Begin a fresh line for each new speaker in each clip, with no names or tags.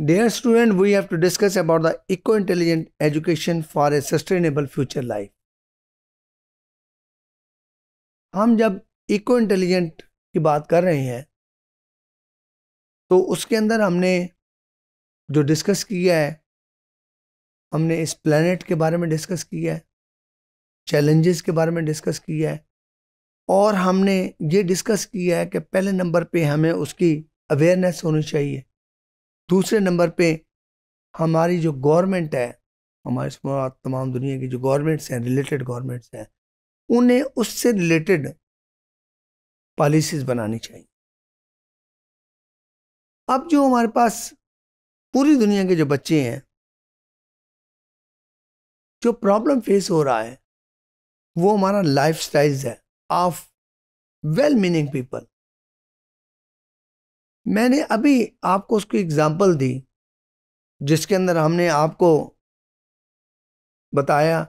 Dear student, we have to discuss about the eco-intelligent education for a sustainable future life. हम जब eco intelligent की बात कर रहे हैं तो उसके अंदर हमने जो डिस्कस किया है हमने इस प्लानट के बारे में डिस्कस किया है चैलेंजेस के बारे में डिस्कस किया है और हमने ये डिस्कस किया है कि पहले नंबर पे हमें उसकी अवेयरनेस होनी चाहिए दूसरे नंबर पे हमारी जो गवर्नमेंट है हमारे तमाम दुनिया की जो गवर्नमेंट्स हैं रिलेटेड गवर्नमेंट्स हैं उन्हें उससे रिलेटेड पॉलिसीज बनानी चाहिए अब जो हमारे पास पूरी दुनिया के जो बच्चे हैं जो प्रॉब्लम फेस हो रहा है वो हमारा लाइफ है ऑफ वेल मीनिंग पीपल मैंने अभी आपको उसकी एग्ज़ाम्पल दी जिसके अंदर हमने आपको बताया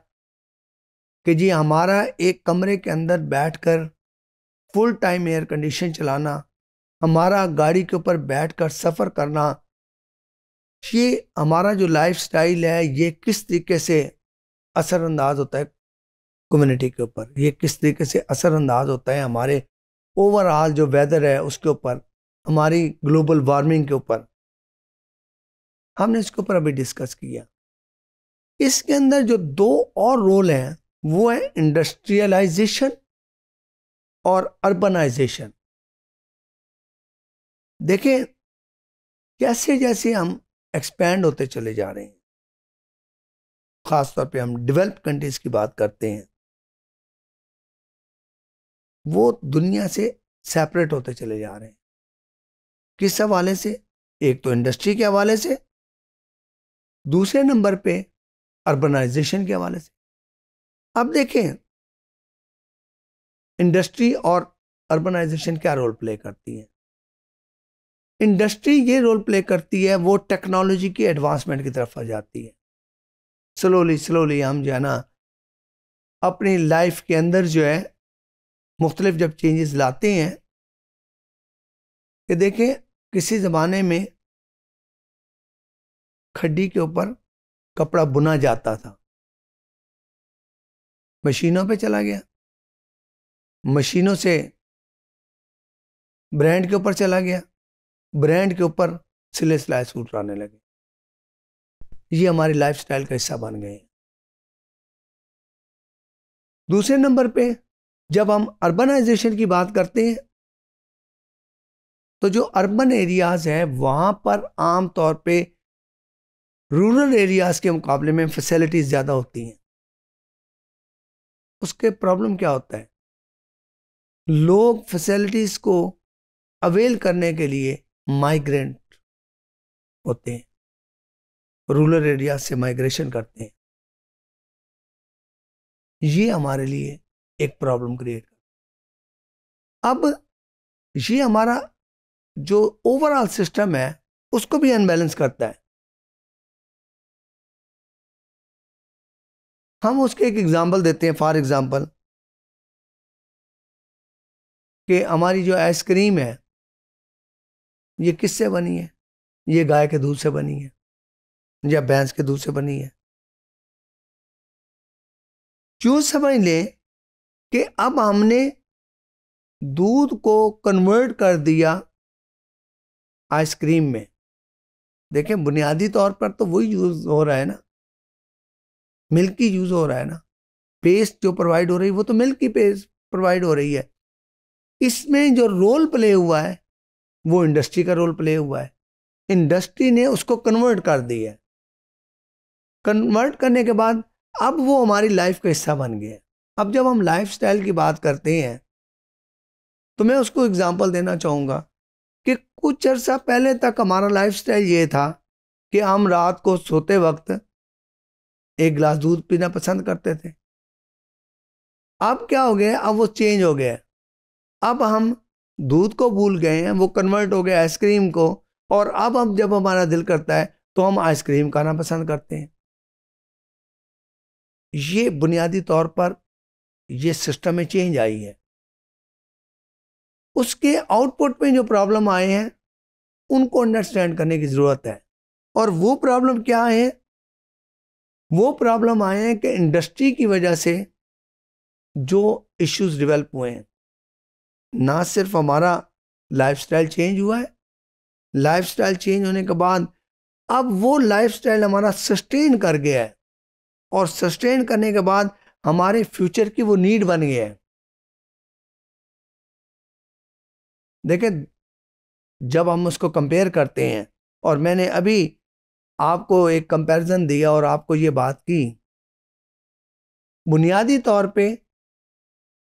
कि जी हमारा एक कमरे के अंदर बैठकर फुल टाइम एयर कंडीशन चलाना हमारा गाड़ी के ऊपर बैठकर सफ़र करना ये हमारा जो लाइफ स्टाइल है ये किस तरीके से असरअंदाज होता है कम्युनिटी के ऊपर ये किस तरीके से असरअंदाज होता है हमारे ओवरऑल जो वेदर है उसके ऊपर हमारी ग्लोबल वार्मिंग के ऊपर हमने इसके ऊपर अभी डिस्कस किया इसके अंदर जो दो और रोल हैं वो है इंडस्ट्रियलाइजेशन और अर्बनाइजेशन देखें कैसे जैसे हम एक्सपेंड होते चले जा रहे हैं ख़ासतौर पे हम डेवलप कंट्रीज की बात करते हैं वो दुनिया से सेपरेट होते चले जा रहे हैं किस हवाले से एक तो इंडस्ट्री के हवाले से दूसरे नंबर पे अर्बनाइजेशन के हवाले से अब देखें इंडस्ट्री और अर्बनाइजेशन क्या रोल प्ले करती है इंडस्ट्री ये रोल प्ले करती है वो टेक्नोलॉजी की एडवांसमेंट की तरफ आ जाती है स्लोली स्लोली हम जो है ना अपनी लाइफ के अंदर जो है मुख्तलिफ जब चेंजेस लाते हैं कि देखें किसी ज़माने में खड्डी के ऊपर कपड़ा बुना जाता था मशीनों पे चला गया मशीनों से ब्रांड के ऊपर चला गया ब्रांड के ऊपर सिले सिलाए सूट आने लगे ये हमारी लाइफस्टाइल का हिस्सा बन गए दूसरे नंबर पे जब हम अर्बनाइजेशन की बात करते हैं तो जो अर्बन एरियाज़ हैं वहाँ पर आम तौर पे रूरल एरियाज़ के मुकाबले में फैसिलिटीज़ ज़्यादा होती हैं उसके प्रॉब्लम क्या होता है लोग फैसिलिटीज़ को अवेल करने के लिए माइग्रेंट होते हैं रूरल एरियाज से माइग्रेशन करते हैं ये हमारे लिए एक प्रॉब्लम क्रिएट कर अब ये हमारा जो ओवरऑल सिस्टम है उसको भी अनबैलेंस करता है हम उसके एक एग्ज़ाम्पल देते हैं फॉर एग्ज़ाम्पल कि हमारी जो आइसक्रीम है ये किससे बनी है ये गाय के दूध से बनी है या भैंस के दूध से बनी है क्यों समझ लें कि अब हमने दूध को कन्वर्ट कर दिया आइसक्रीम में देखें बुनियादी तौर पर तो वही यूज़ हो रहा है ना मिल्क ही यूज़ हो रहा है ना पेस्ट जो प्रोवाइड हो रही है वो तो मिल्क पेस्ट प्रोवाइड हो रही है इसमें जो रोल प्ले हुआ है वो इंडस्ट्री का रोल प्ले हुआ है इंडस्ट्री ने उसको कन्वर्ट कर दिया है कन्वर्ट करने के बाद अब वो हमारी लाइफ का हिस्सा बन गया अब जब हम लाइफ की बात करते हैं तो मैं उसको एग्ज़ाम्पल देना चाहूँगा कि कुछ अर्सा पहले तक हमारा स्टाइल ये था कि हम रात को सोते वक्त एक गिलास दूध पीना पसंद करते थे अब क्या हो गया अब वो चेंज हो गया अब हम दूध को भूल गए हैं वो कन्वर्ट हो गया आइसक्रीम को और अब हम जब हमारा दिल करता है तो हम आइसक्रीम खाना पसंद करते हैं ये बुनियादी तौर पर ये सिस्टम में चेंज आई है उसके आउटपुट में जो प्रॉब्लम आए हैं उनको अंडरस्टैंड करने की ज़रूरत है और वो प्रॉब्लम क्या है वो प्रॉब्लम आए हैं कि इंडस्ट्री की वजह से जो इश्यूज डेवलप हुए हैं ना सिर्फ हमारा लाइफस्टाइल चेंज हुआ है लाइफस्टाइल चेंज होने के बाद अब वो लाइफस्टाइल हमारा सस्टेन कर गया है और सस्टेन करने के बाद हमारे फ्यूचर की वो नीड बन गया है देखें जब हम उसको कंपेयर करते हैं और मैंने अभी आपको एक कंपैरिजन दिया और आपको ये बात की बुनियादी तौर पे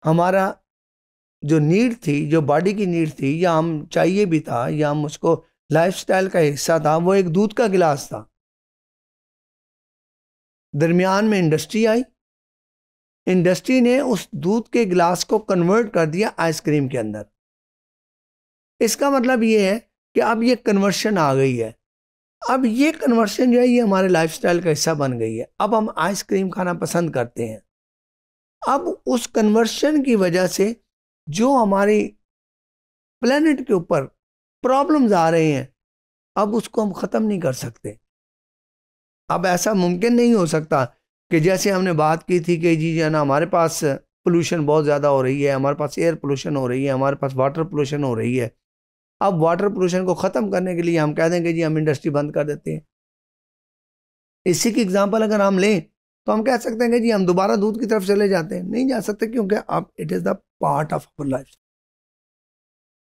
हमारा जो नीड थी जो बॉडी की नीड थी या हम चाहिए भी था या हम उसको लाइफस्टाइल का हिस्सा था वो एक दूध का गिलास था दरमियान में इंडस्ट्री आई इंडस्ट्री ने उस दूध के गिलास को कन्वर्ट कर दिया आइसक्रीम के अंदर इसका मतलब ये है कि अब ये कन्वर्शन आ गई है अब ये कन्वर्शन जो है ये हमारे लाइफस्टाइल का हिस्सा बन गई है अब हम आइसक्रीम खाना पसंद करते हैं अब उस कन्वर्शन की वजह से जो हमारी प्लेनेट के ऊपर प्रॉब्लम्स आ रहे हैं अब उसको हम ख़त्म नहीं कर सकते अब ऐसा मुमकिन नहीं हो सकता कि जैसे हमने बात की थी कि जी जाना हमारे पास पोल्यूशन बहुत ज़्यादा हो रही है हमारे पास एयर पोल्यूशन हो रही है हमारे पास वाटर पोल्यूशन हो रही है अब वाटर पोल्यूशन को ख़त्म करने के लिए हम कह देंगे जी हम इंडस्ट्री बंद कर देते हैं इसी की एग्जाम्पल अगर हम लें तो हम कह सकते हैं कि जी हम दोबारा दूध की तरफ चले जाते हैं नहीं जा सकते क्योंकि आप it is the part of our life